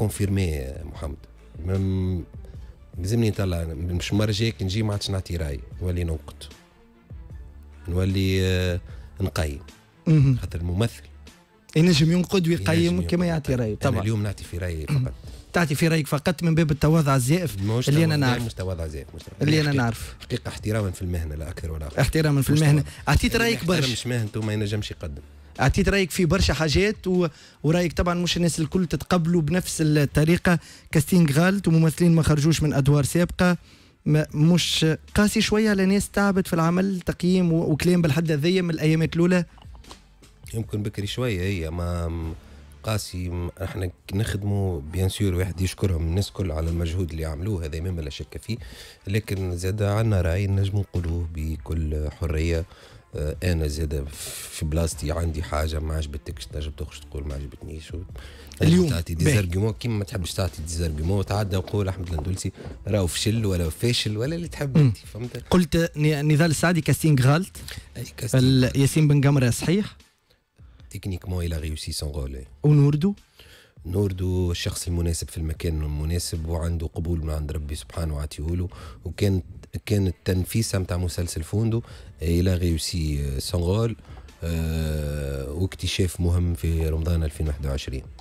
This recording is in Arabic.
كونفيرمي محمد لازمني نطلع مش كي نجي ما عادش نعطي راي نولي نوقت نولي نقيم خاطر الممثل ينجم ينقد ويقيم كما يعطي راي طبعا اليوم نعطي في رايي فقط تعطي في رايك فقط من باب التواضع الزائف اللي انا نعرف مش تواضع زائف اللي انا نعرف حقيقه احتراما في المهنه لا اكثر ولا اقل احتراما في المهنه اعطيت رايك برشا مش مهنته ما ينجمش يقدم اعطيت رايك في برشا حاجات و... ورايك طبعا مش الناس الكل تتقبلوا بنفس الطريقه كاستينغ غالت وممثلين ما خرجوش من ادوار سابقه ما مش قاسي شويه على ناس تعبت في العمل تقييم و... وكلام بالحد ذي من الايامات الاولى يمكن بكري شويه هي ما قاسي احنا نخدموا بيان سور واحد يشكرهم الناس كل على المجهود اللي عملوه هذا ما لا شك فيه لكن زاد عندنا راي نجم نقولوه بكل حريه آه، انا زاده في بلاصتي عندي حاجه ما عجبتكش تنجم تخش تقول ما عجبتنيش اليوم تعطي ديزارغيومون كيما ما تحبش تعطي ديزارغيومون تعدى وقول احمد الندلسي راهو فشل ولا فاشل ولا اللي تحب انت فهمت قلت نضال السعدي كاستينغ غلط ياسين بن قمره صحيح تكنيكمون الى غيوسي سون غول ونوردو نوردو الشخص المناسب في المكان المناسب وعنده قبول من عند ربي سبحانه له وكانت كان التنفيسه نتاع مسلسل فوندو آه، الى غيوسي آه، سونغول آه، واكتشاف مهم في رمضان 2021